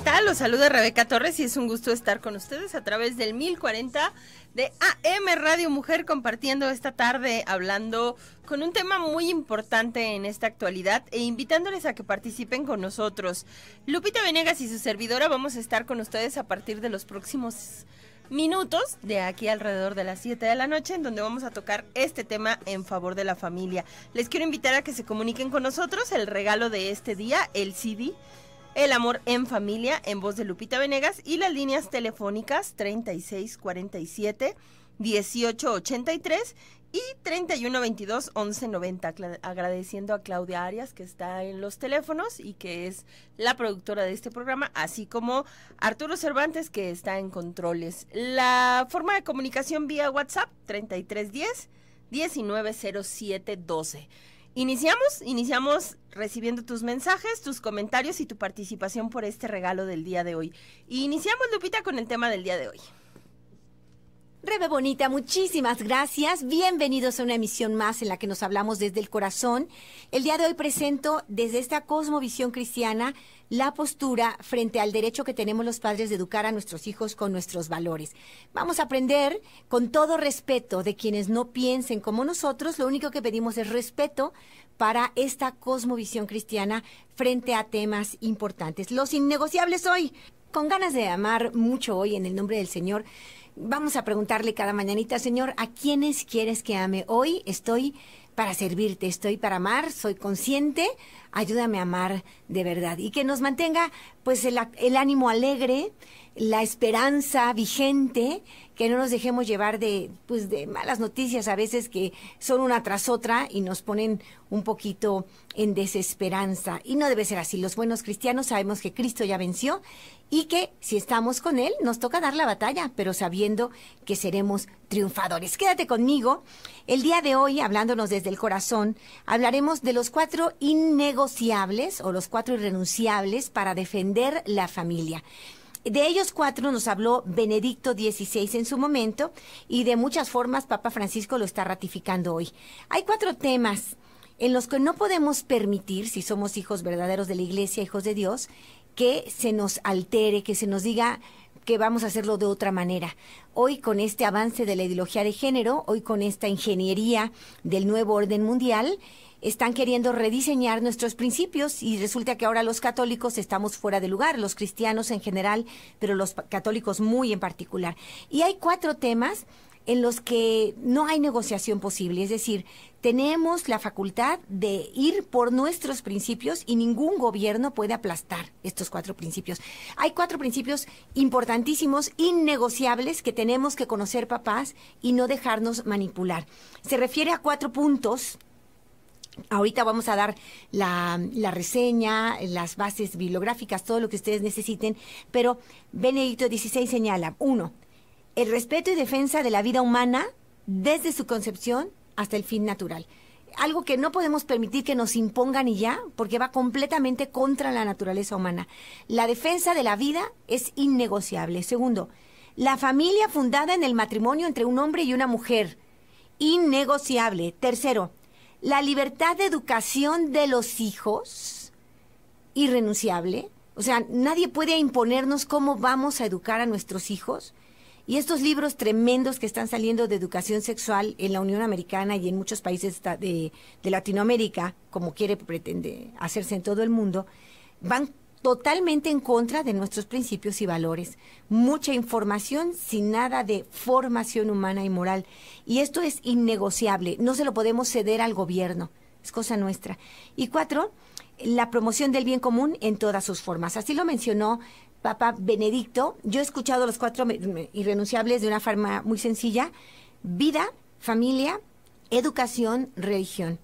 ¿qué tal? Los saluda Rebeca Torres y es un gusto estar con ustedes a través del 1040 de AM Radio Mujer compartiendo esta tarde, hablando con un tema muy importante en esta actualidad e invitándoles a que participen con nosotros. Lupita Venegas y su servidora vamos a estar con ustedes a partir de los próximos minutos de aquí alrededor de las 7 de la noche en donde vamos a tocar este tema en favor de la familia. Les quiero invitar a que se comuniquen con nosotros el regalo de este día, el CD el amor en familia en voz de Lupita Venegas y las líneas telefónicas 3647 1883 y 3122-1190, agradeciendo a Claudia Arias que está en los teléfonos y que es la productora de este programa, así como Arturo Cervantes que está en controles. La forma de comunicación vía WhatsApp 3310-190712. Iniciamos, iniciamos recibiendo tus mensajes, tus comentarios y tu participación por este regalo del día de hoy. Iniciamos, Lupita, con el tema del día de hoy. Rebe Bonita, muchísimas gracias. Bienvenidos a una emisión más en la que nos hablamos desde el corazón. El día de hoy presento desde esta cosmovisión cristiana la postura frente al derecho que tenemos los padres de educar a nuestros hijos con nuestros valores. Vamos a aprender con todo respeto de quienes no piensen como nosotros. Lo único que pedimos es respeto para esta cosmovisión cristiana frente a temas importantes. Los innegociables hoy, con ganas de amar mucho hoy en el nombre del Señor vamos a preguntarle cada mañanita, Señor, ¿a quiénes quieres que ame? Hoy estoy para servirte, estoy para amar, soy consciente, ayúdame a amar de verdad y que nos mantenga pues el, el ánimo alegre, la esperanza vigente, que no nos dejemos llevar de, pues, de malas noticias a veces que son una tras otra y nos ponen un poquito en desesperanza. Y no debe ser así. Los buenos cristianos sabemos que Cristo ya venció y que si estamos con Él nos toca dar la batalla, pero sabiendo que seremos triunfadores. Quédate conmigo. El día de hoy, hablándonos desde el corazón, hablaremos de los cuatro innegociables o los cuatro irrenunciables para defender la familia de ellos cuatro nos habló Benedicto XVI en su momento y de muchas formas Papa Francisco lo está ratificando hoy. Hay cuatro temas en los que no podemos permitir, si somos hijos verdaderos de la Iglesia, hijos de Dios, que se nos altere, que se nos diga que vamos a hacerlo de otra manera. Hoy con este avance de la ideología de género, hoy con esta ingeniería del nuevo orden mundial, están queriendo rediseñar nuestros principios y resulta que ahora los católicos estamos fuera de lugar, los cristianos en general, pero los católicos muy en particular. Y hay cuatro temas en los que no hay negociación posible. Es decir, tenemos la facultad de ir por nuestros principios y ningún gobierno puede aplastar estos cuatro principios. Hay cuatro principios importantísimos, innegociables, que tenemos que conocer, papás, y no dejarnos manipular. Se refiere a cuatro puntos Ahorita vamos a dar la, reseña, las bases bibliográficas, todo lo que ustedes necesiten, pero Benedicto XVI señala, uno, el respeto y defensa de la vida humana desde su concepción hasta el fin natural. Algo que no podemos permitir que nos impongan y ya, porque va completamente contra la naturaleza humana. La defensa de la vida es innegociable. Segundo, la familia fundada en el matrimonio entre un hombre y una mujer. Innegociable. Tercero, la libertad de educación de los hijos. Irrenunciable. O sea, nadie puede imponernos cómo vamos a educar a nuestros hijos. Y estos libros tremendos que están saliendo de educación sexual en la Unión Americana y en muchos países de, Latinoamérica, como quiere pretende hacerse en todo el mundo, van totalmente en contra de nuestros principios y valores. Mucha información sin nada de formación humana y moral. Y esto es innegociable, no se lo podemos ceder al gobierno, es cosa nuestra. Y cuatro, la promoción del bien común en todas sus formas. Así lo mencionó Papa Benedicto. Yo he escuchado los cuatro irrenunciables de una forma muy sencilla. Vida, familia, educación, religión.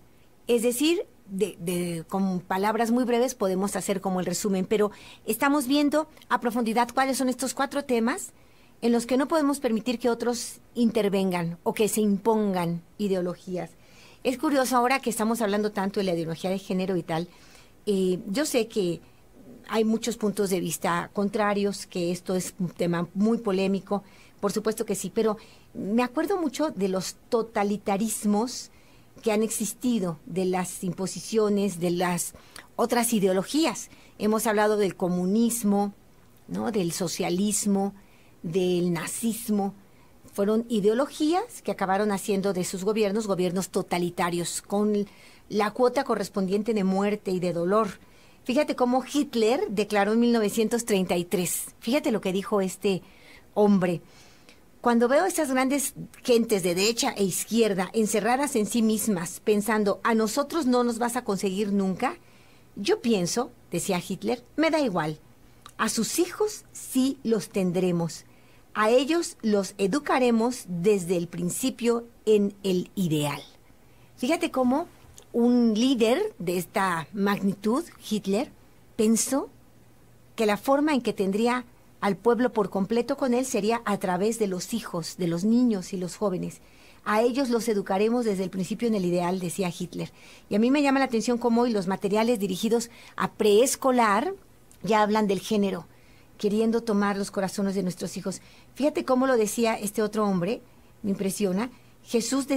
Es decir, de, con palabras muy breves podemos hacer como el resumen, pero estamos viendo a profundidad cuáles son estos cuatro temas en los que no podemos permitir que otros intervengan o que se impongan ideologías. Es curioso ahora que estamos hablando tanto de la ideología de género y tal, eh, yo sé que hay muchos puntos de vista contrarios, que esto es un tema muy polémico, por supuesto que sí, pero me acuerdo mucho de los totalitarismos que han existido, de las imposiciones, de las otras ideologías. Hemos hablado del comunismo, ¿no? del socialismo, del nazismo. Fueron ideologías que acabaron haciendo de sus gobiernos gobiernos totalitarios, con la cuota correspondiente de muerte y de dolor Fíjate cómo Hitler declaró en 1933. Fíjate lo que dijo este hombre. Cuando veo esas grandes gentes de derecha e izquierda encerradas en sí mismas, pensando, a nosotros no nos vas a conseguir nunca, yo pienso, decía Hitler, me da igual. A sus hijos sí los tendremos. A ellos los educaremos desde el principio en el ideal. Fíjate cómo un líder de esta magnitud, Hitler, pensó que la forma en que tendría al pueblo por completo con él sería a través de los hijos, de los niños y los jóvenes. A ellos los educaremos desde el principio en el ideal, decía Hitler. Y a mí me llama la atención cómo hoy los materiales dirigidos a preescolar ya hablan del género, queriendo tomar los corazones de nuestros hijos. Fíjate cómo lo decía este otro hombre, me impresiona, Jesús de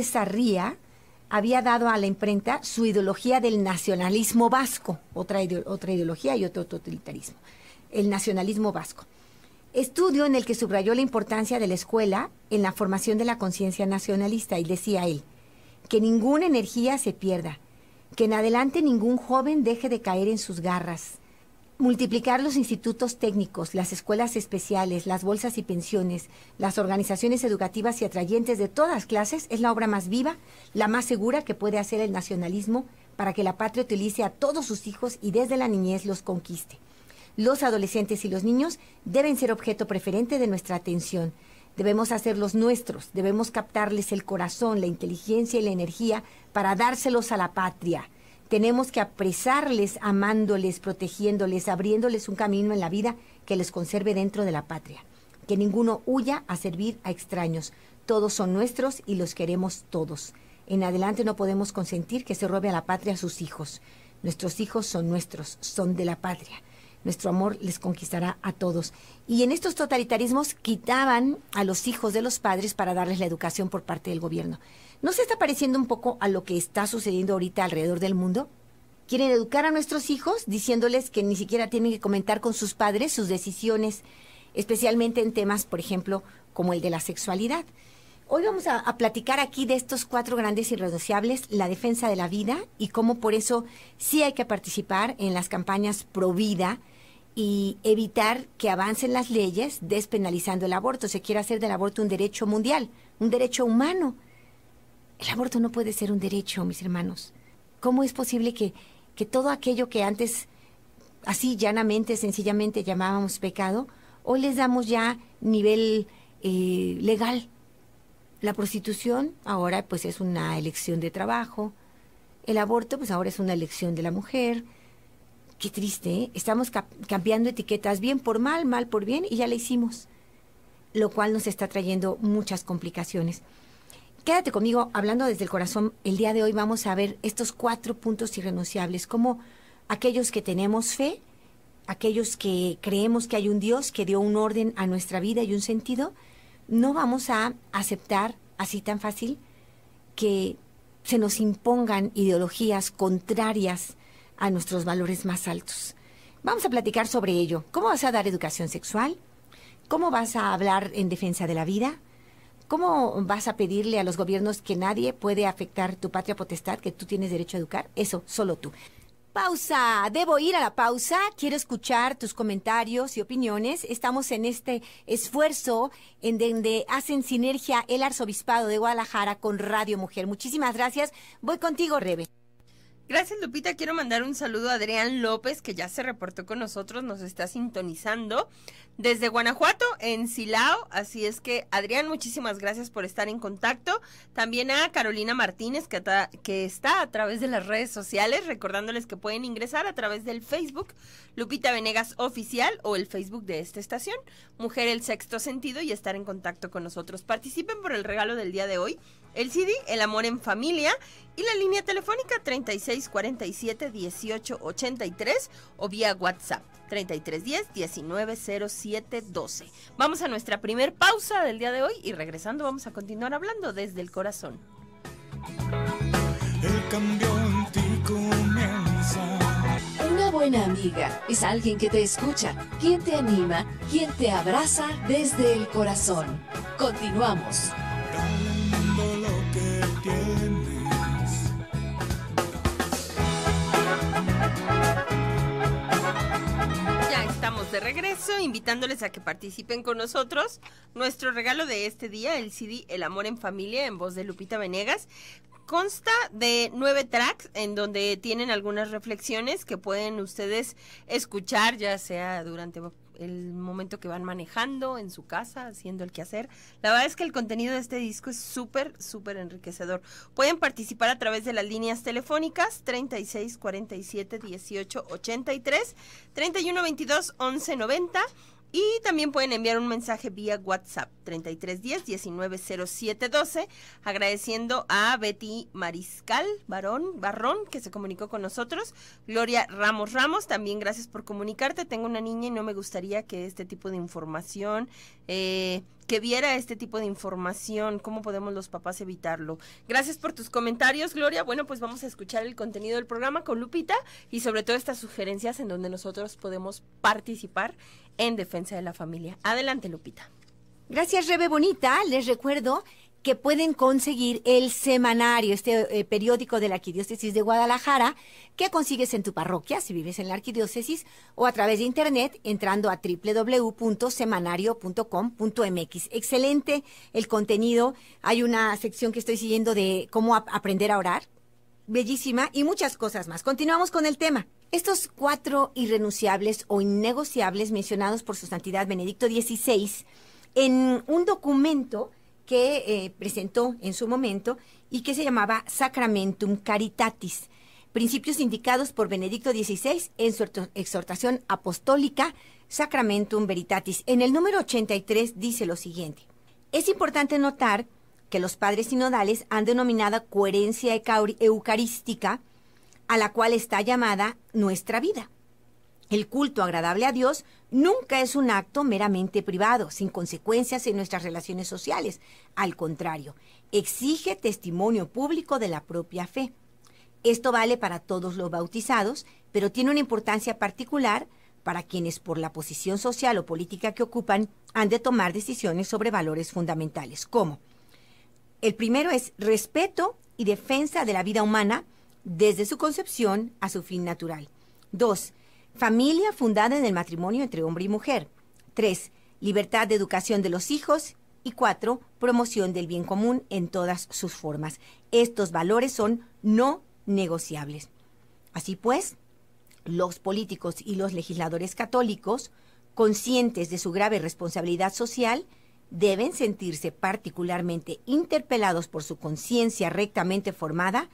había dado a la imprenta su ideología del nacionalismo vasco, otra, otra ideología y otro totalitarismo, el nacionalismo vasco. Estudio en el que subrayó la importancia de la escuela en la formación de la conciencia nacionalista y decía él, que ninguna energía se pierda, que en adelante ningún joven deje de caer en sus garras, multiplicar los institutos técnicos, las escuelas especiales, las bolsas y pensiones, las organizaciones educativas y atrayentes de todas clases es la obra más viva, la más segura que puede hacer el nacionalismo para que la patria utilice a todos sus hijos y desde la niñez los conquiste. Los adolescentes y los niños deben ser objeto preferente de nuestra atención. Debemos hacerlos nuestros, debemos captarles el corazón, la inteligencia y la energía para dárselos a la patria tenemos que apresarles, amándoles, protegiéndoles, abriéndoles un camino en la vida que les conserve dentro de la patria. Que ninguno huya a servir a extraños. Todos son nuestros y los queremos todos. En adelante no podemos consentir que se robe a la patria a sus hijos. Nuestros hijos son nuestros, son de la patria. Nuestro amor les conquistará a todos. Y en estos totalitarismos quitaban a los hijos de los padres para darles la educación por parte del gobierno. ¿No se está pareciendo un poco a lo que está sucediendo ahorita alrededor del mundo? Quieren educar a nuestros hijos diciéndoles que ni siquiera tienen que comentar con sus padres sus decisiones, especialmente en temas, por ejemplo, como el de la sexualidad. Hoy vamos a, platicar aquí de estos cuatro grandes irrenunciables, la defensa de la vida y cómo por eso sí hay que participar en las campañas pro vida y evitar que avancen las leyes despenalizando el aborto. Se quiere hacer del aborto un derecho mundial, un derecho humano. El aborto no puede ser un derecho, mis hermanos. ¿Cómo es posible que, que todo aquello que antes así llanamente, sencillamente llamábamos pecado, hoy les damos ya nivel eh, legal? La prostitución ahora pues es una elección de trabajo, el aborto pues ahora es una elección de la mujer. Qué triste, ¿eh? estamos cambiando etiquetas bien por mal, mal por bien y ya la hicimos, lo cual nos está trayendo muchas complicaciones. Quédate conmigo hablando desde el corazón. El día de hoy vamos a ver estos cuatro puntos irrenunciables, como aquellos que tenemos fe, aquellos que creemos que hay un Dios que dio un orden a nuestra vida y un sentido, no vamos a aceptar así tan fácil que se nos impongan ideologías contrarias a nuestros valores más altos. Vamos a platicar sobre ello. ¿Cómo vas a dar educación sexual? ¿Cómo vas a hablar en defensa de la vida? ¿Cómo vas a pedirle a los gobiernos que nadie puede afectar tu patria potestad, que tú tienes derecho a educar? Eso, solo tú. Pausa, debo ir a la pausa. Quiero escuchar tus comentarios y opiniones. Estamos en este esfuerzo en donde hacen sinergia el Arzobispado de Guadalajara con Radio Mujer. Muchísimas gracias. Voy contigo, Rebe. Gracias, Lupita. Quiero mandar un saludo a Adrián López, que ya se reportó con nosotros, nos está sintonizando desde Guanajuato, en Silao. Así es que, Adrián, muchísimas gracias por estar en contacto. También a Carolina Martínez, que, que está a través de las redes sociales, recordándoles que pueden ingresar a través del Facebook Lupita Venegas Oficial o el Facebook de esta estación, Mujer el Sexto Sentido, y estar en contacto con nosotros. Participen por el regalo del día de hoy el CD, El Amor en Familia, y la línea telefónica 3647 1883 o vía WhatsApp 3310 190712. Vamos a nuestra primer pausa del día de hoy y regresando vamos a continuar hablando desde el corazón. El cambio comienza. Una buena amiga es alguien que te escucha, quien te anima, quien te abraza desde el corazón. Continuamos. de regreso, invitándoles a que participen con nosotros. Nuestro regalo de este día, el CD El Amor en Familia, en voz de Lupita Venegas, consta de nueve tracks en donde tienen algunas reflexiones que pueden ustedes escuchar, ya sea durante el momento que van manejando en su casa, haciendo el quehacer. La verdad es que el contenido de este disco es súper, súper enriquecedor. Pueden participar a través de las líneas telefónicas 36 47 18 83, 31 22 11 90 y también pueden enviar un mensaje vía WhatsApp 3310 190712. Agradeciendo a Betty Mariscal Barón, Barrón, que se comunicó con nosotros. Gloria Ramos Ramos, también gracias por comunicarte. Tengo una niña y no me gustaría que este tipo de información, que viera este tipo de información. ¿Cómo podemos los papás evitarlo? Gracias por tus comentarios, Gloria. Bueno, pues vamos a escuchar el contenido del programa con Lupita y sobre todo estas sugerencias en donde nosotros podemos participar en defensa de la familia. Adelante, Lupita. Gracias, Rebe Bonita. Les recuerdo que pueden conseguir el semanario, este eh, periódico de la Arquidiócesis de Guadalajara, que consigues en tu parroquia, si vives en la Arquidiócesis, o a través de Internet, entrando a www.semanario.com.mx. Excelente el contenido. Hay una sección que estoy siguiendo de cómo aprender a orar, bellísima, y muchas cosas más. Continuamos con el tema. Estos cuatro irrenunciables o innegociables mencionados por su santidad Benedicto XVI, en un documento que eh, presentó en su momento y que se llamaba Sacramentum Caritatis, principios indicados por Benedicto XVI en su exhortación apostólica Sacramentum Veritatis. En el número 83 dice lo siguiente. Es importante notar que los padres sinodales han denominado coherencia eucarística a la cual está llamada nuestra vida. El culto agradable a Dios nunca es un acto meramente privado, sin consecuencias en nuestras relaciones sociales. Al contrario, exige testimonio público de la propia fe. Esto vale para todos los bautizados, pero tiene una importancia particular para quienes por la posición social o política que ocupan han de tomar decisiones sobre valores fundamentales, como el primero es respeto y defensa de la vida humana desde su concepción a su fin natural. Familia fundada en el matrimonio entre hombre y mujer. Tres, Libertad de educación de los hijos. Y cuatro, Promoción del bien común en todas sus formas. Estos valores son no negociables. Así pues, los políticos y los legisladores católicos, conscientes de su grave responsabilidad social, deben sentirse particularmente interpelados por su conciencia rectamente formada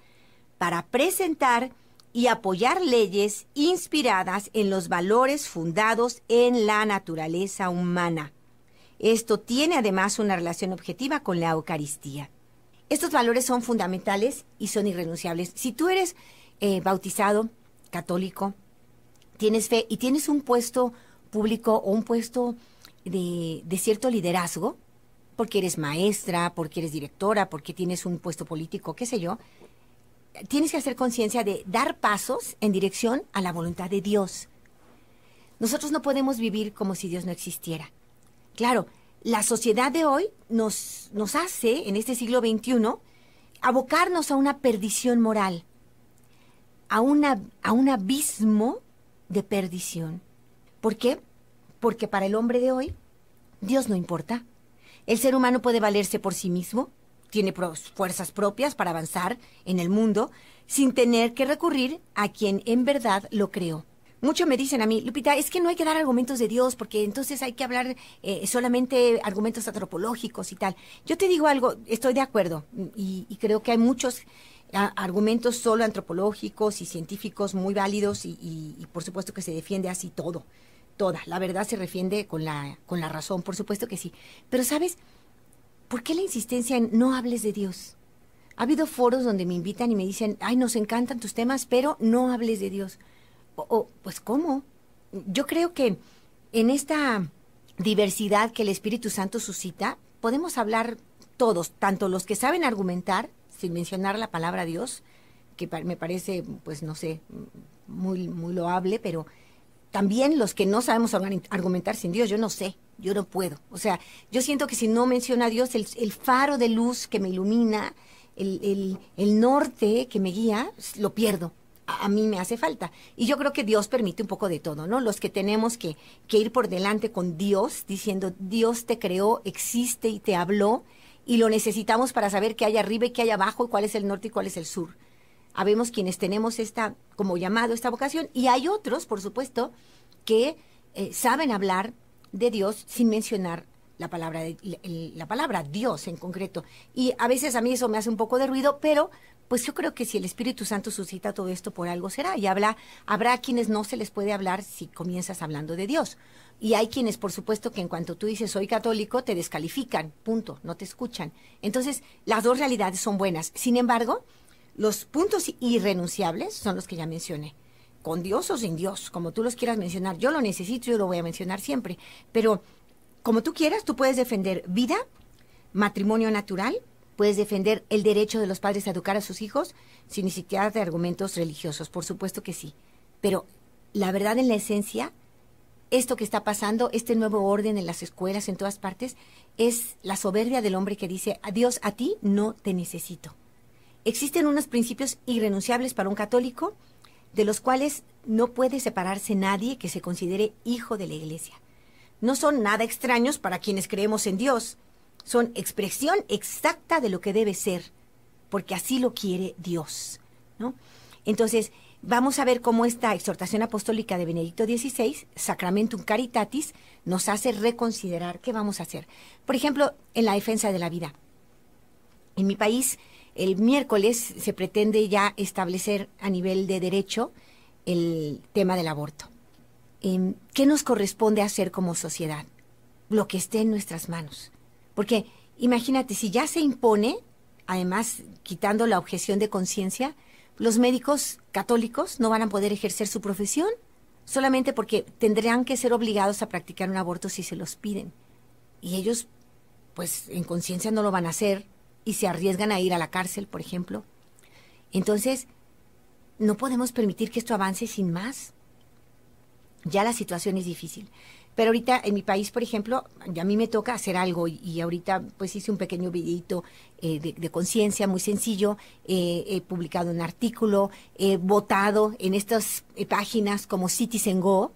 para presentar y apoyar leyes inspiradas en los valores fundados en la naturaleza humana. Esto tiene además una relación objetiva con la Eucaristía. Estos valores son fundamentales y son irrenunciables. Si tú eres eh, bautizado, católico, tienes fe y tienes un puesto público o un puesto de, de cierto liderazgo, porque eres maestra, porque eres directora, porque tienes un puesto político, qué sé yo, tienes que hacer conciencia de dar pasos en dirección a la voluntad de Dios. Nosotros no podemos vivir como si Dios no existiera. Claro, la sociedad de hoy nos, nos hace, en este siglo XXI, abocarnos a una perdición moral, a, una, a un abismo de perdición. ¿Por qué? Porque para el hombre de hoy, Dios no importa. El ser humano puede valerse por sí mismo, tiene fuerzas propias para avanzar en el mundo sin tener que recurrir a quien en verdad lo creó. Muchos me dicen a mí, Lupita, es que no hay que dar argumentos de Dios porque entonces hay que hablar eh, solamente argumentos antropológicos y tal. Yo te digo algo, estoy de acuerdo y, creo que hay muchos argumentos solo antropológicos y científicos muy válidos y, por supuesto que se defiende así todo, toda. La verdad se refiende con la, con la razón, por supuesto que sí. Pero sabes, ¿por qué la insistencia en no hables de Dios? Ha habido foros donde me invitan y me dicen, ay, nos encantan tus temas, pero no hables de Dios. O, pues cómo? Yo creo que en esta diversidad que el Espíritu Santo suscita, podemos hablar todos, tanto los que saben argumentar, sin mencionar la palabra Dios, que me parece, pues no sé, muy, muy loable, pero también los que no sabemos argumentar sin Dios, yo no sé, yo no puedo. O sea, yo siento que si no menciona a Dios, el, faro de luz que me ilumina, el, norte que me guía, lo pierdo. A, mí me hace falta. Y yo creo que Dios permite un poco de todo, ¿no? Los que tenemos que, que ir por delante con Dios, diciendo, Dios te creó, existe y te habló, y lo necesitamos para saber qué hay arriba y qué hay abajo, y cuál es el norte y cuál es el sur habemos quienes tenemos esta, como llamado, esta vocación, y hay otros, por supuesto, que eh, saben hablar de Dios sin mencionar la palabra, la palabra Dios en concreto. Y a veces a mí eso me hace un poco de ruido, pero pues yo creo que si el Espíritu Santo suscita todo esto por algo será. Y habla, habrá quienes no se les puede hablar si comienzas hablando de Dios. Y hay quienes, por supuesto, que en cuanto tú dices soy católico, te descalifican, punto, no te escuchan. Entonces, las dos realidades son buenas. Sin embargo, los puntos irrenunciables son los que ya mencioné, con Dios o sin Dios, como tú los quieras mencionar. Yo lo necesito, yo lo voy a mencionar siempre, pero como tú quieras, tú puedes defender vida, matrimonio natural, puedes defender el derecho de los padres a educar a sus hijos sin siquiera de argumentos religiosos, por supuesto que sí. Pero la verdad en la esencia, esto que está pasando, este nuevo orden en las escuelas, en todas partes, es la soberbia del hombre que dice, Dios, a ti no te necesito. Existen unos principios irrenunciables para un católico de los cuales no puede separarse nadie que se considere hijo de la Iglesia. No son nada extraños para quienes creemos en Dios, son expresión exacta de lo que debe ser, porque así lo quiere Dios. ¿no? Entonces, vamos a ver cómo esta exhortación apostólica de Benedicto XVI, Sacramentum Caritatis, nos hace reconsiderar qué vamos a hacer. Por ejemplo, en la defensa de la vida. En mi país, el miércoles se pretende ya establecer a nivel de derecho el tema del aborto. Em, ¿Qué nos corresponde hacer como sociedad? Lo que esté en nuestras manos. Porque imagínate, si ya se impone, además quitando la objeción de conciencia, los médicos católicos no van a poder ejercer su profesión solamente porque tendrán que ser obligados a practicar un aborto si se los piden. Y ellos, pues en conciencia no lo van a hacer y se arriesgan a ir a la cárcel, por ejemplo. Entonces, no podemos permitir que esto avance sin más. Ya la situación es difícil. Pero ahorita en mi país, por ejemplo, a mí me toca hacer algo y, ahorita pues hice un pequeño videito eh, de, conciencia muy sencillo, eh, he publicado un artículo, he votado en estas eh, páginas como Citizen Go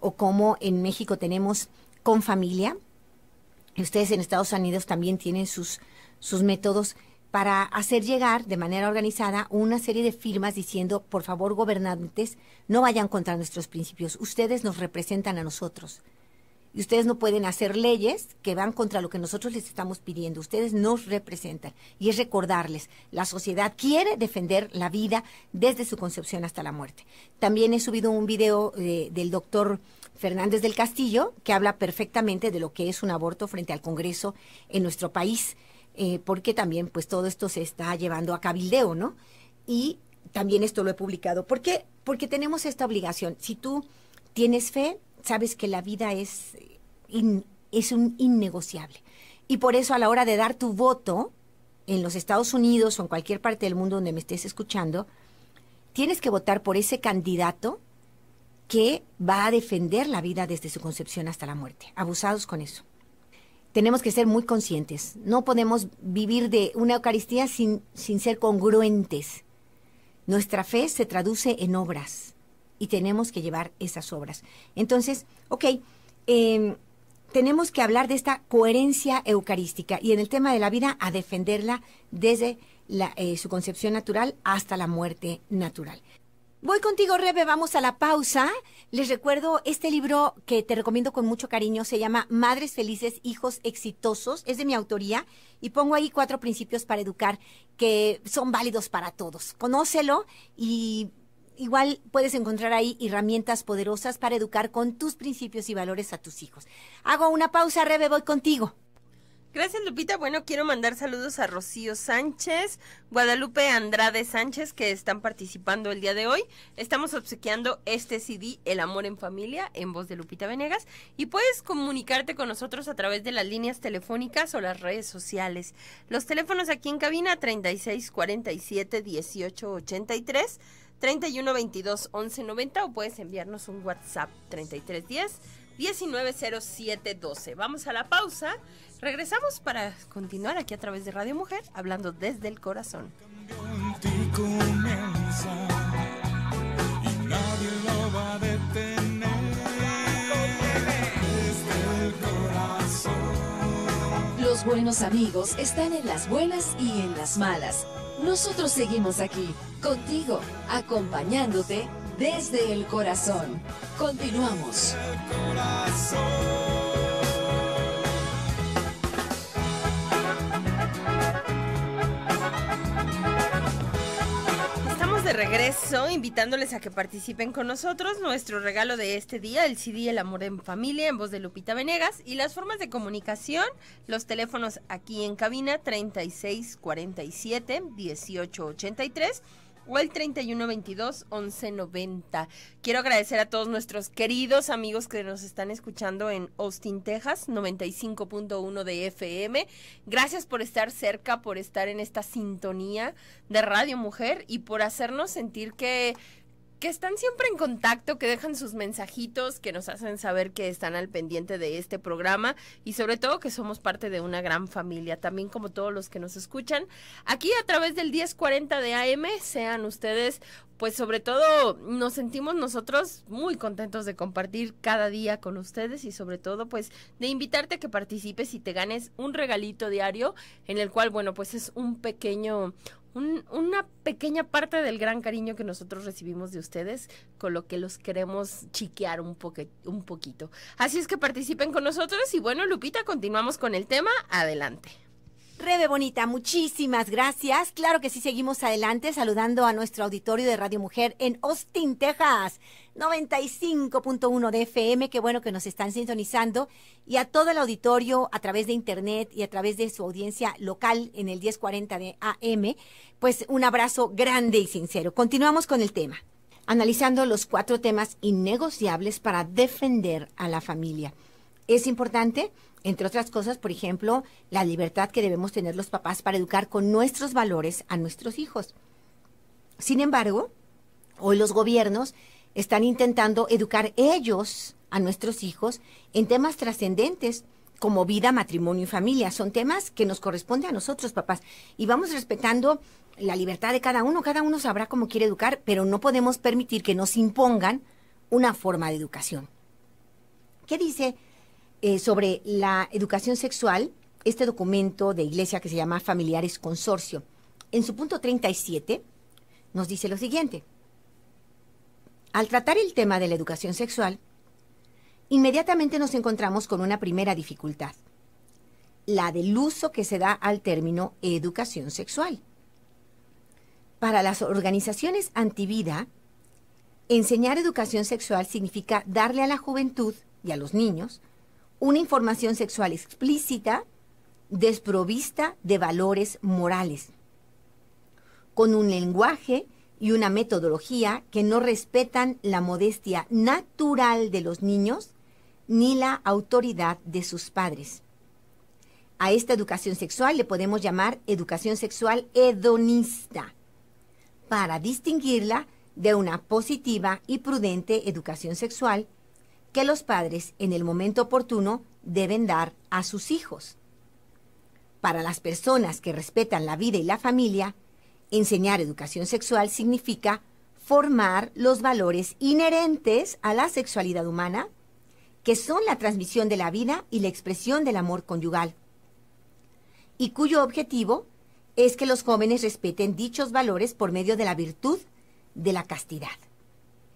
o como en México tenemos Con Familia. ustedes en Estados Unidos también tienen sus, sus métodos para hacer llegar de manera organizada una serie de firmas diciendo, por favor, gobernantes, no vayan contra nuestros principios. Ustedes nos representan a nosotros. Y ustedes no pueden hacer leyes que van contra lo que nosotros les estamos pidiendo. Ustedes nos representan. Y es recordarles, la sociedad quiere defender la vida desde su concepción hasta la muerte. También he subido un video eh, del doctor Fernández del Castillo, que habla perfectamente de lo que es un aborto frente al Congreso en nuestro país eh, porque también pues todo esto se está llevando a cabildeo, ¿no? Y también esto lo he publicado. ¿Por qué? Porque tenemos esta obligación. Si tú tienes fe, sabes que la vida es, eh, es un innegociable. Y por eso a la hora de dar tu voto en los Estados Unidos o en cualquier parte del mundo donde me estés escuchando, tienes que votar por ese candidato que va a defender la vida desde su concepción hasta la muerte. Abusados con eso tenemos que ser muy conscientes. No podemos vivir de una Eucaristía sin, ser congruentes. Nuestra fe se traduce en obras y tenemos que llevar esas obras. Entonces, ok, em, tenemos que hablar de esta coherencia eucarística y en el tema de la vida a defenderla desde eh, su concepción natural hasta la muerte natural. Voy contigo, Rebe, vamos a la pausa. Les recuerdo este libro que te recomiendo con mucho cariño, se llama Madres Felices, Hijos Exitosos, es de mi autoría y pongo ahí cuatro principios para educar que son válidos para todos. Conócelo y igual puedes encontrar ahí herramientas poderosas para educar con tus principios y valores a tus hijos. Hago una pausa, Rebe, voy contigo. Gracias, Lupita. Bueno, quiero mandar saludos a Rocío Sánchez, Guadalupe Andrade Sánchez, que están participando el día de hoy. Estamos obsequiando este CD, El Amor en Familia, en voz de Lupita Venegas. Y puedes comunicarte con nosotros a través de las líneas telefónicas o las redes sociales. Los teléfonos aquí en cabina 3647 1883. 31 22 o puedes enviarnos un WhatsApp 3310 1907 12. Vamos a la pausa Regresamos para continuar aquí a través de Radio Mujer, hablando desde el corazón. Los buenos amigos están en las buenas y en las malas. Nosotros seguimos aquí, contigo, acompañándote desde el corazón. Continuamos. regreso, invitándoles a que participen con nosotros. Nuestro regalo de este día, el CD El Amor en Familia, en voz de Lupita Venegas. Y las formas de comunicación, los teléfonos aquí en cabina 3647 1883 o el 3122-1190. Quiero agradecer a todos nuestros queridos amigos que nos están escuchando en Austin, Texas, 95.1 de FM. Gracias por estar cerca, por estar en esta sintonía de Radio Mujer y por hacernos sentir que que están siempre en contacto, que dejan sus mensajitos, que nos hacen saber que están al pendiente de este programa y sobre todo que somos parte de una gran familia, también como todos los que nos escuchan aquí a través del 1040 de AM, sean ustedes pues sobre todo nos sentimos nosotros muy contentos de compartir cada día con ustedes y sobre todo pues de invitarte a que participes y te ganes un regalito diario en el cual bueno pues es un pequeño una pequeña parte del gran cariño que nosotros recibimos de ustedes, con lo que los queremos chiquear un, un poquito. Así es que participen con nosotros y bueno, Lupita, continuamos con el tema. Adelante. Rebe Bonita, muchísimas gracias. Claro que sí, seguimos adelante saludando a nuestro auditorio de Radio Mujer en Austin, Texas, 95.1 de FM. Qué bueno que nos están sintonizando. Y a todo el auditorio a través de Internet y a través de su audiencia local en el 1040 de AM, pues un abrazo grande y sincero. Continuamos con el tema, analizando los cuatro temas innegociables para defender a la familia. Es importante, entre otras cosas, por ejemplo, la libertad que debemos tener los papás para educar con nuestros valores a nuestros hijos. Sin embargo, hoy los gobiernos están intentando educar ellos a nuestros hijos en temas trascendentes como vida, matrimonio y familia. Son temas que nos corresponden a nosotros, papás. Y vamos respetando la libertad de cada uno. Cada uno sabrá cómo quiere educar, pero no podemos permitir que nos impongan una forma de educación. ¿Qué dice eh, sobre la educación sexual este documento de iglesia que se llama Familiares Consorcio. En su punto 37 nos dice lo siguiente. Al tratar el tema de la educación sexual, inmediatamente nos encontramos con una primera dificultad, la del uso que se da al término educación sexual. Para las organizaciones antivida, enseñar educación sexual significa darle a la juventud y a los niños una información sexual explícita, desprovista de valores morales, con un lenguaje y una metodología que no respetan la modestia natural de los niños ni la autoridad de sus padres. A esta educación sexual le podemos llamar educación sexual hedonista, para distinguirla de una positiva y prudente educación sexual que los padres en el momento oportuno deben dar a sus hijos. Para las personas que respetan la vida y la familia, enseñar educación sexual significa formar los valores inherentes a la sexualidad humana, que son la transmisión de la vida y la expresión del amor conyugal, y cuyo objetivo es que los jóvenes respeten dichos valores por medio de la virtud de la castidad.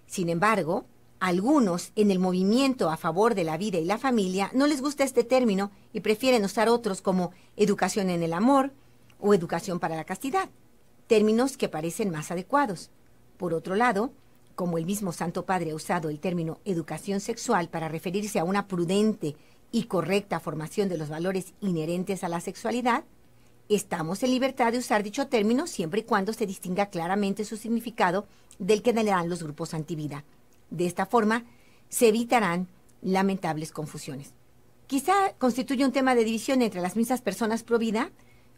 Sin embargo, algunos en el movimiento a favor de la vida y la familia no les gusta este término y prefieren usar otros como educación en el amor o educación para la castidad, términos que parecen más adecuados. Por otro lado, como el mismo Santo Padre ha usado el término educación sexual para referirse a una prudente y correcta formación de los valores inherentes a la sexualidad, estamos en libertad de usar dicho término siempre y cuando se distinga claramente su significado del que le dan los grupos antivida. De esta forma, se evitarán lamentables confusiones. Quizá constituye un tema de división entre las mismas personas pro vida.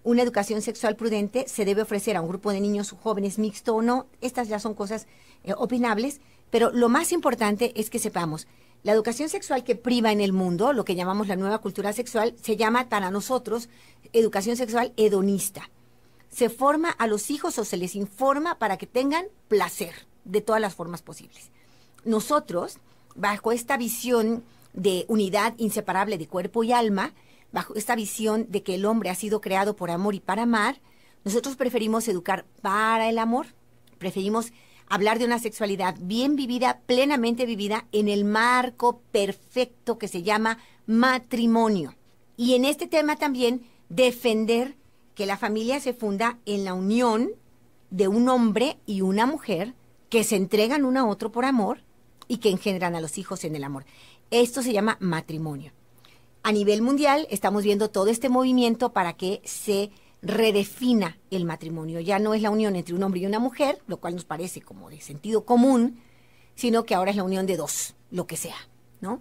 Una educación sexual prudente se debe ofrecer a un grupo de niños jóvenes mixto o no. Estas ya son cosas eh, opinables, pero lo más importante es que sepamos, la educación sexual que priva en el mundo, lo que llamamos la nueva cultura sexual, se llama para nosotros educación sexual hedonista. Se forma a los hijos o se les informa para que tengan placer de todas las formas posibles nosotros, bajo esta visión de unidad inseparable de cuerpo y alma, bajo esta visión de que el hombre ha sido creado por amor y para amar, nosotros preferimos educar para el amor, preferimos hablar de una sexualidad bien vivida, plenamente vivida, en el marco perfecto que se llama matrimonio. Y en este tema también defender que la familia se funda en la unión de un hombre y una mujer que se entregan uno a otro por amor y que engendran a los hijos en el amor. Esto se llama matrimonio. A nivel mundial estamos viendo todo este movimiento para que se redefina el matrimonio. Ya no es la unión entre un hombre y una mujer, lo cual nos parece como de sentido común, sino que ahora es la unión de dos, lo que sea, ¿no?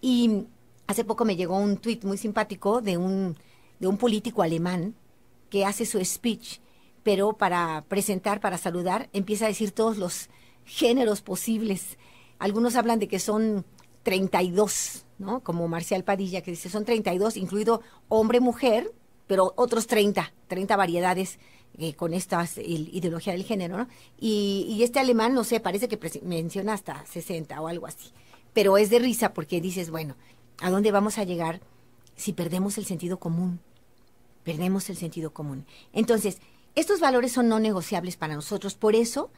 Y hace poco me llegó un tuit muy simpático de de un político alemán que hace su speech, pero para presentar, para saludar, empieza a decir todos los géneros posibles algunos hablan de que son 32, ¿no? Como Marcial Padilla, que dice, son 32, incluido hombre-mujer, pero otros 30, 30 variedades eh, con esta ideología del género, ¿no? Y, y, este alemán, no sé, parece que menciona hasta 60 o algo así, pero es de risa porque dices, bueno, ¿a dónde vamos a llegar si perdemos el sentido común? Perdemos el sentido común. Entonces, estos valores son no negociables para nosotros, por eso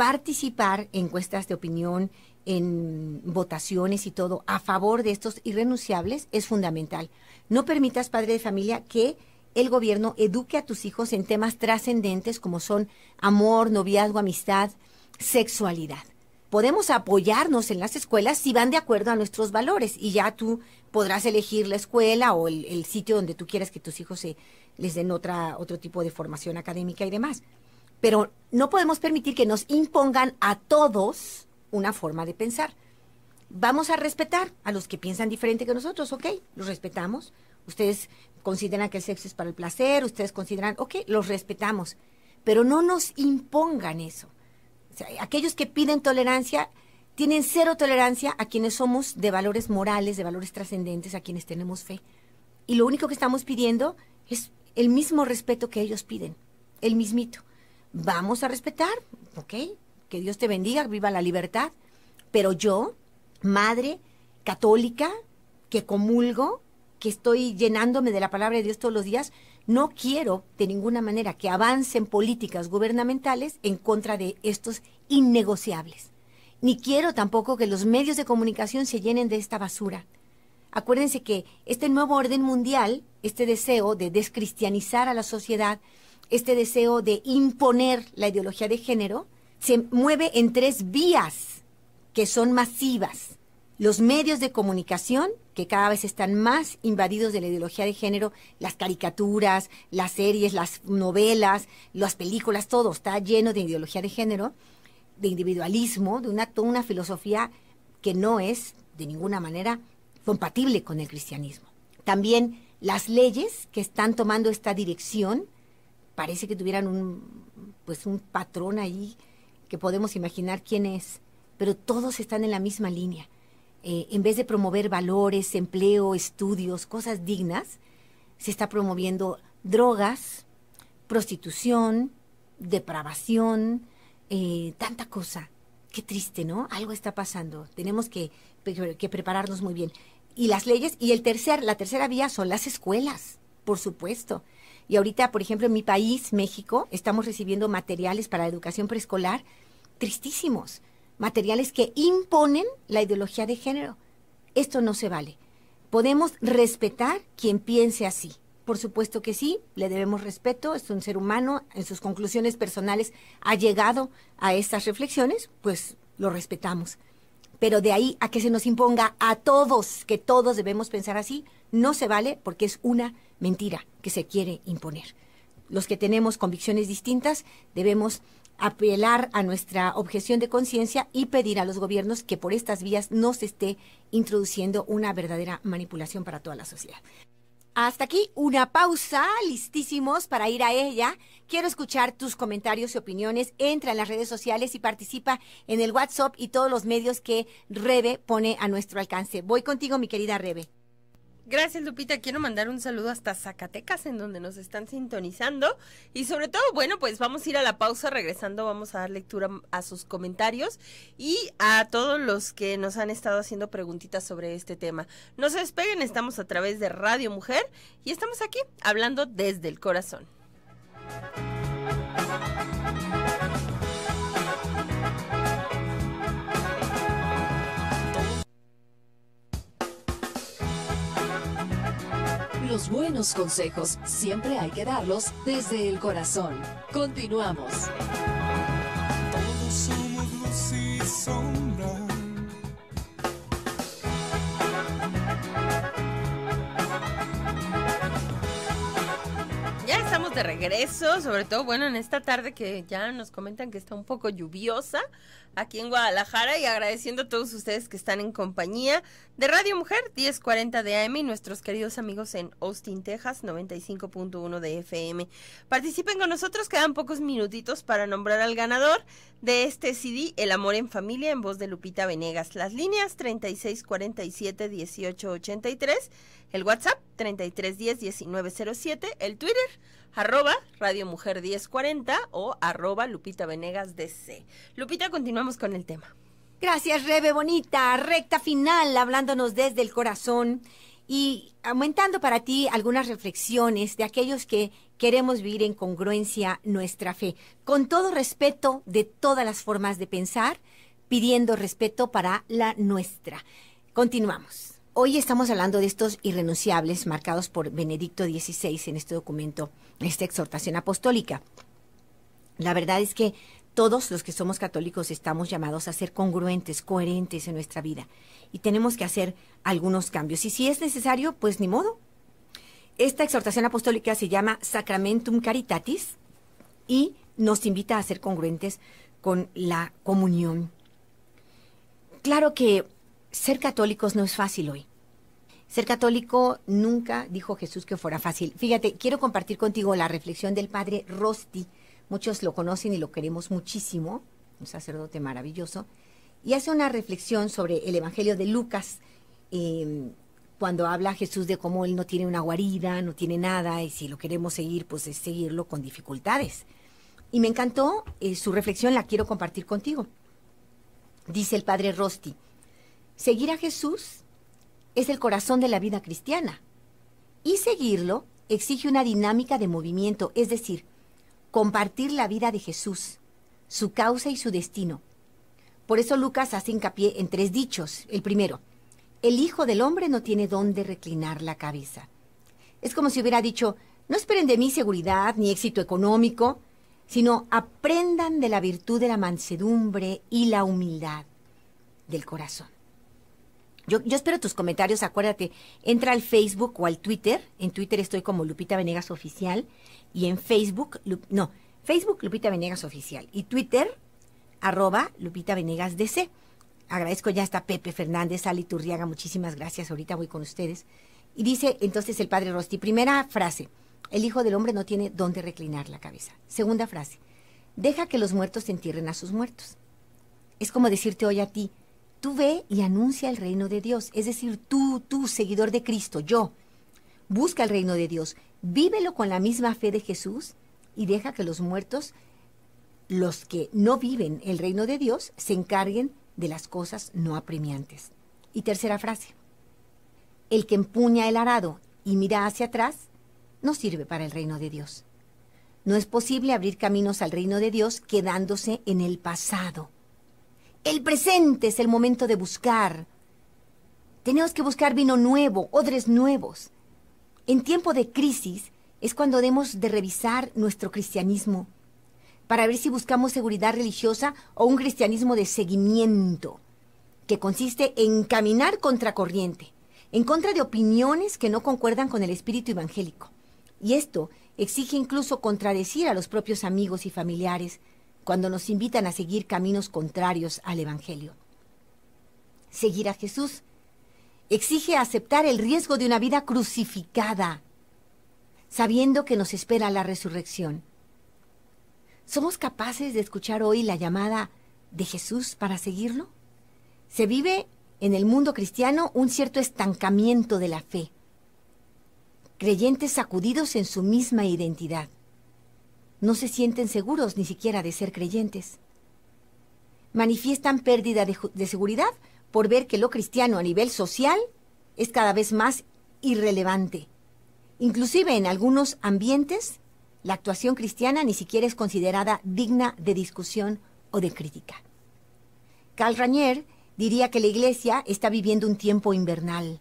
participar en encuestas de opinión, en votaciones y todo a favor de estos irrenunciables es fundamental. No permitas, padre de familia, que el gobierno eduque a tus hijos en temas trascendentes como son amor, noviazgo, amistad, sexualidad. Podemos apoyarnos en las escuelas si van de acuerdo a nuestros valores y ya tú podrás elegir la escuela o el, sitio donde tú quieras que tus hijos les den otra, otro tipo de formación académica y demás. Pero no podemos permitir que nos impongan a todos una forma de pensar. Vamos a respetar a los que piensan diferente que nosotros, ok, los respetamos. Ustedes consideran que el sexo es para el placer, ustedes consideran, ok, los respetamos, pero no nos impongan eso. aquellos que piden tolerancia tienen cero tolerancia a quienes somos de valores morales, de valores trascendentes, a quienes tenemos fe. Y lo único que estamos pidiendo es el mismo respeto que ellos piden, el mismito vamos a respetar, ¿ok? Que Dios te bendiga, viva la libertad. Pero yo, madre católica, que comulgo, que estoy llenándome de la palabra de Dios todos los días, no quiero de ninguna manera que avancen políticas gubernamentales en contra de estos innegociables. Ni quiero tampoco que los medios de comunicación se llenen de esta basura. Acuérdense que este nuevo orden mundial, este deseo de descristianizar a la sociedad, este deseo de imponer la ideología de género se mueve en tres vías que son masivas. Los medios de comunicación, que cada vez están más invadidos de la ideología de género, las caricaturas, las series, las novelas, las películas, todo está lleno de ideología de género, de individualismo, de una, una filosofía que no es de ninguna manera compatible con el cristianismo. También las leyes que están tomando esta dirección, parece que tuvieran un, pues un patrón ahí que podemos imaginar quién es, pero todos están en la misma línea. Eh, en vez de promover valores, empleo, estudios, cosas dignas, se está promoviendo drogas, prostitución, depravación, eh, tanta cosa. Qué triste, ¿no? Algo está pasando. Tenemos que, que prepararnos muy bien. Y las leyes, y el tercer, la tercera vía son las escuelas, por supuesto. Y ahorita, por ejemplo, en mi país, México, estamos recibiendo materiales para la educación preescolar tristísimos, materiales que imponen la ideología de género. Esto no se vale. Podemos respetar quien piense así. Por supuesto que sí, le debemos respeto, es un ser humano, en sus conclusiones personales ha llegado a estas reflexiones, pues lo respetamos pero de ahí a que se nos imponga a todos que todos debemos pensar así, no se vale porque es una mentira que se quiere imponer. Los que tenemos convicciones distintas debemos apelar a nuestra objeción de conciencia y pedir a los gobiernos que por estas vías no se esté introduciendo una verdadera manipulación para toda la sociedad. Hasta aquí una pausa, listísimos para ir a ella. Quiero escuchar tus comentarios y opiniones. Entra en las redes sociales y participa en el WhatsApp y todos los medios que Rebe pone a nuestro alcance. Voy contigo, mi querida Rebe. Gracias, Lupita. Quiero mandar un saludo hasta Zacatecas, en donde nos están sintonizando. Y sobre todo, bueno, pues vamos a ir a la pausa. Regresando, vamos a dar lectura a sus comentarios y a todos los que nos han estado haciendo preguntitas sobre este tema. No se despeguen, estamos a través de Radio Mujer y estamos aquí hablando desde el corazón. los buenos consejos siempre hay que darlos desde el corazón. Continuamos. regreso, sobre todo, bueno, en esta tarde que ya nos comentan que está un poco lluviosa aquí en Guadalajara y agradeciendo a todos ustedes que están en compañía de Radio Mujer 1040 de AM y nuestros queridos amigos en Austin, Texas 95.1 de FM. Participen con nosotros, quedan pocos minutitos para nombrar al ganador de este CD El amor en familia en voz de Lupita Venegas. Las líneas 3647 1883 el WhatsApp 3310-1907. El Twitter arroba Radio Mujer 1040 o arroba Lupita Venegas DC. Lupita, continuamos con el tema. Gracias, Rebe Bonita. Recta final, hablándonos desde el corazón y aumentando para ti algunas reflexiones de aquellos que queremos vivir en congruencia nuestra fe, con todo respeto de todas las formas de pensar, pidiendo respeto para la nuestra. Continuamos. Hoy estamos hablando de estos irrenunciables marcados por Benedicto XVI en este documento, esta exhortación apostólica. La verdad es que todos los que somos católicos estamos llamados a ser congruentes, coherentes en nuestra vida y tenemos que hacer algunos cambios. Y si es necesario, pues ni modo. Esta exhortación apostólica se llama Sacramentum Caritatis y nos invita a ser congruentes con la comunión. Claro que ser católicos no es fácil hoy. Ser católico nunca dijo Jesús que fuera fácil. Fíjate, quiero compartir contigo la reflexión del padre Rosti. Muchos lo conocen y lo queremos muchísimo, un sacerdote maravilloso. Y hace una reflexión sobre el Evangelio de Lucas, em, cuando habla Jesús de cómo él no tiene una guarida, no tiene nada, y si lo queremos seguir, pues es seguirlo con dificultades. Y me encantó eh, su reflexión, la quiero compartir contigo. Dice el padre Rosti. Seguir a Jesús es el corazón de la vida cristiana y seguirlo exige una dinámica de movimiento, es decir, compartir la vida de Jesús, su causa y su destino. Por eso Lucas hace hincapié en tres dichos. El primero, el Hijo del Hombre no tiene dónde reclinar la cabeza. Es como si hubiera dicho, no esperen de mí seguridad ni éxito económico, sino aprendan de la virtud de la mansedumbre y la humildad del corazón. Yo, espero tus comentarios, acuérdate, entra al Facebook o al Twitter, en Twitter estoy como Lupita Venegas Oficial y en Facebook, no, Facebook Lupita Venegas Oficial y Twitter arroba Lupita Venegas DC. Agradezco ya hasta Pepe Fernández, Ali Turriaga, muchísimas gracias, ahorita voy con ustedes. Y dice entonces el padre Rosti, primera frase, el Hijo del Hombre no tiene dónde reclinar la cabeza. Segunda frase, deja que los muertos entierren a sus muertos. Es como decirte hoy a ti, Tú ve y anuncia el reino de Dios, es decir, tú, tú, seguidor de Cristo, yo. Busca el reino de Dios, vívelo con la misma fe de Jesús y deja que los muertos, los que no viven el reino de Dios, se encarguen de las cosas no apremiantes. Y tercera frase, el que empuña el arado y mira hacia atrás, no sirve para el reino de Dios. No es posible abrir caminos al reino de Dios quedándose en el pasado. El presente es el momento de buscar. Tenemos que buscar vino nuevo, odres nuevos. En tiempo de crisis es cuando debemos de revisar nuestro cristianismo para ver si buscamos seguridad religiosa o un cristianismo de seguimiento, que consiste en caminar contracorriente, en contra de opiniones que no concuerdan con el espíritu evangélico. Y esto exige incluso contradecir a los propios amigos y familiares, cuando nos invitan a seguir caminos contrarios al Evangelio. Seguir a Jesús exige aceptar el riesgo de una vida crucificada, sabiendo que nos espera la resurrección. ¿Somos capaces de escuchar hoy la llamada de Jesús para seguirlo? Se vive en el mundo cristiano un cierto estancamiento de la fe, creyentes sacudidos en su misma identidad no se sienten seguros ni siquiera de ser creyentes. Manifiestan pérdida de, seguridad por ver que lo cristiano a nivel social es cada vez más irrelevante. Inclusive en algunos ambientes, la actuación cristiana ni siquiera es considerada digna de discusión o de crítica. Carl Ranier diría que la iglesia está viviendo un tiempo invernal.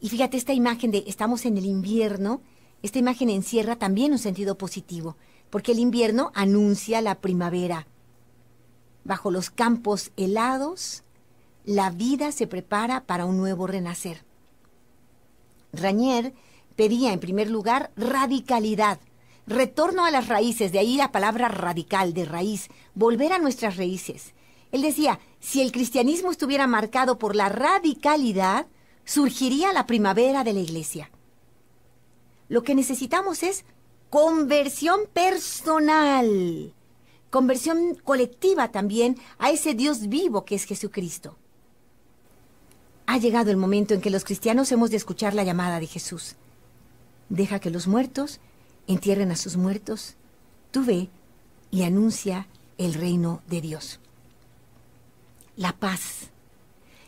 Y fíjate esta imagen de estamos en el invierno esta imagen encierra también un sentido positivo, porque el invierno anuncia la primavera. Bajo los campos helados, la vida se prepara para un nuevo renacer. Rañer pedía en primer lugar radicalidad, retorno a las raíces, de ahí la palabra radical, de raíz, volver a nuestras raíces. Él decía, si el cristianismo estuviera marcado por la radicalidad, surgiría la primavera de la iglesia. Lo que necesitamos es conversión personal, conversión colectiva también a ese Dios vivo que es Jesucristo. Ha llegado el momento en que los cristianos hemos de escuchar la llamada de Jesús. Deja que los muertos entierren a sus muertos. Tú ve y anuncia el reino de Dios. La paz.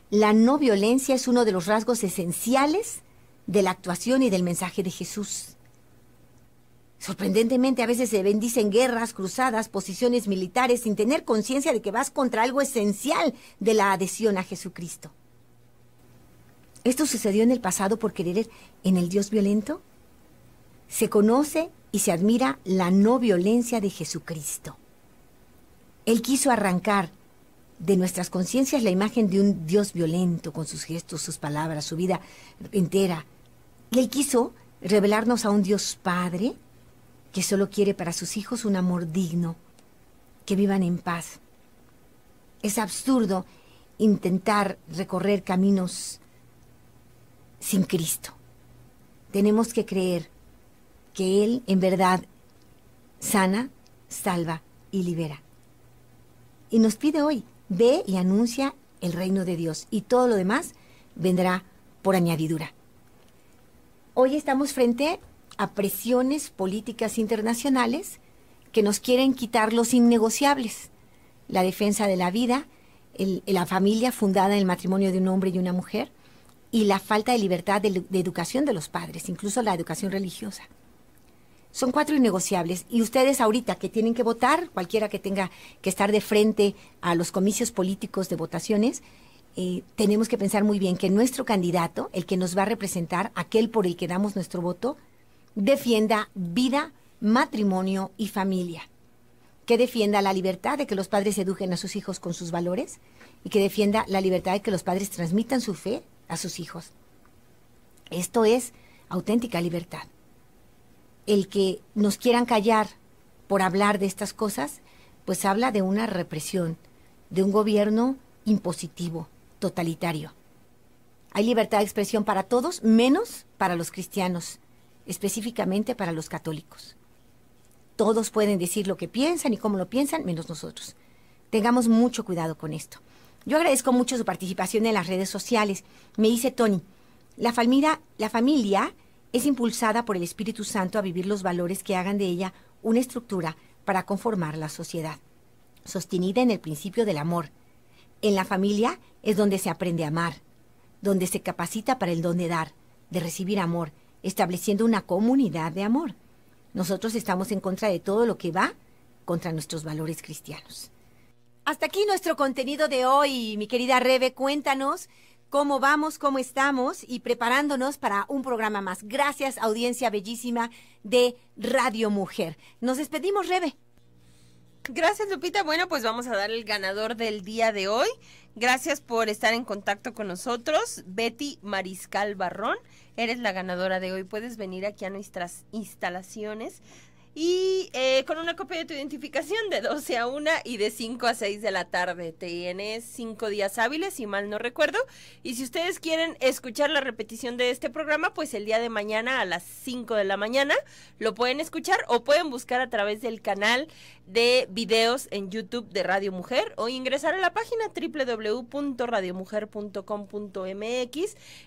La no violencia es uno de los rasgos esenciales de la actuación y del mensaje de Jesús. Sorprendentemente a veces se bendicen guerras, cruzadas, posiciones militares sin tener conciencia de que vas contra algo esencial de la adhesión a Jesucristo. Esto sucedió en el pasado por querer en el Dios violento. Se conoce y se admira la no violencia de Jesucristo. Él quiso arrancar de nuestras conciencias la imagen de un Dios violento con sus gestos, sus palabras, su vida entera, y él quiso revelarnos a un Dios Padre que solo quiere para sus hijos un amor digno, que vivan en paz. Es absurdo intentar recorrer caminos sin Cristo. Tenemos que creer que Él en verdad sana, salva y libera. Y nos pide hoy, ve y anuncia el reino de Dios y todo lo demás vendrá por añadidura hoy estamos frente a presiones políticas internacionales que nos quieren quitar los innegociables, la defensa de la vida, la familia fundada en el matrimonio de un hombre y una mujer, y la falta de libertad de, de, educación de los padres, incluso la educación religiosa. Son cuatro innegociables. Y ustedes ahorita que tienen que votar, cualquiera que tenga que estar de frente a los comicios políticos de votaciones, eh, tenemos que pensar muy bien que nuestro candidato, el que nos va a representar, aquel por el que damos nuestro voto, defienda vida, matrimonio y familia. Que defienda la libertad de que los padres eduquen a sus hijos con sus valores y que defienda la libertad de que los padres transmitan su fe a sus hijos. Esto es auténtica libertad. El que nos quieran callar por hablar de estas cosas, pues habla de una represión, de un gobierno impositivo, totalitario. Hay libertad de expresión para todos, menos para los cristianos, específicamente para los católicos. Todos pueden decir lo que piensan y cómo lo piensan, menos nosotros. Tengamos mucho cuidado con esto. Yo agradezco mucho su participación en las redes sociales. Me dice Tony, la familia, la familia es impulsada por el Espíritu Santo a vivir los valores que hagan de ella una estructura para conformar la sociedad, sostenida en el principio del amor. En la familia es donde se aprende a amar, donde se capacita para el don de dar, de recibir amor, estableciendo una comunidad de amor. Nosotros estamos en contra de todo lo que va contra nuestros valores cristianos. Hasta aquí nuestro contenido de hoy, mi querida Rebe, cuéntanos cómo vamos, cómo estamos y preparándonos para un programa más. Gracias, audiencia bellísima de Radio Mujer. Nos despedimos, Rebe. Gracias, Lupita. Bueno, pues vamos a dar el ganador del día de hoy. Gracias por estar en contacto con nosotros. Betty Mariscal Barrón, eres la ganadora de hoy. Puedes venir aquí a nuestras instalaciones y eh, con una copia de tu identificación de 12 a 1 y de 5 a 6 de la tarde. Tienes cinco días hábiles, si mal no recuerdo. Y si ustedes quieren escuchar la repetición de este programa, pues el día de mañana a las 5 de la mañana lo pueden escuchar o pueden buscar a través del canal de videos en YouTube de Radio Mujer o ingresar a la página www.radiomujer.com.mx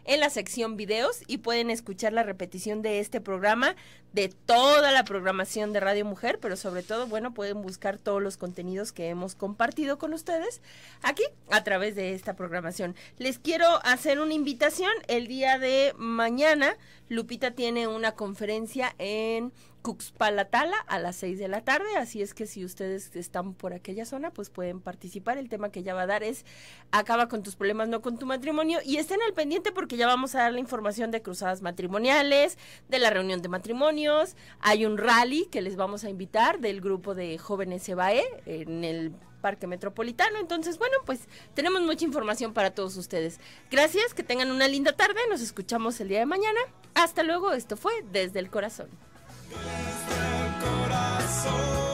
en la sección videos y pueden escuchar la repetición de este programa, de toda la programación de Radio Mujer, pero sobre todo, bueno, pueden buscar todos los contenidos que hemos compartido con ustedes aquí a través de esta programación. Les quiero hacer una invitación. El día de mañana, Lupita tiene una conferencia en Cuxpalatala a las 6 de la tarde, así es que si ustedes están por aquella zona, pues pueden participar. El tema que ya va a dar es acaba con tus problemas, no con tu matrimonio. Y estén al pendiente porque ya vamos a dar la información de cruzadas matrimoniales, de la reunión de matrimonios. Hay un rally que les vamos a invitar del grupo de jóvenes EBAE en el Parque Metropolitano. Entonces, bueno, pues tenemos mucha información para todos ustedes. Gracias, que tengan una linda tarde. Nos escuchamos el día de mañana. Hasta luego, esto fue Desde el Corazón. Desde el corazón.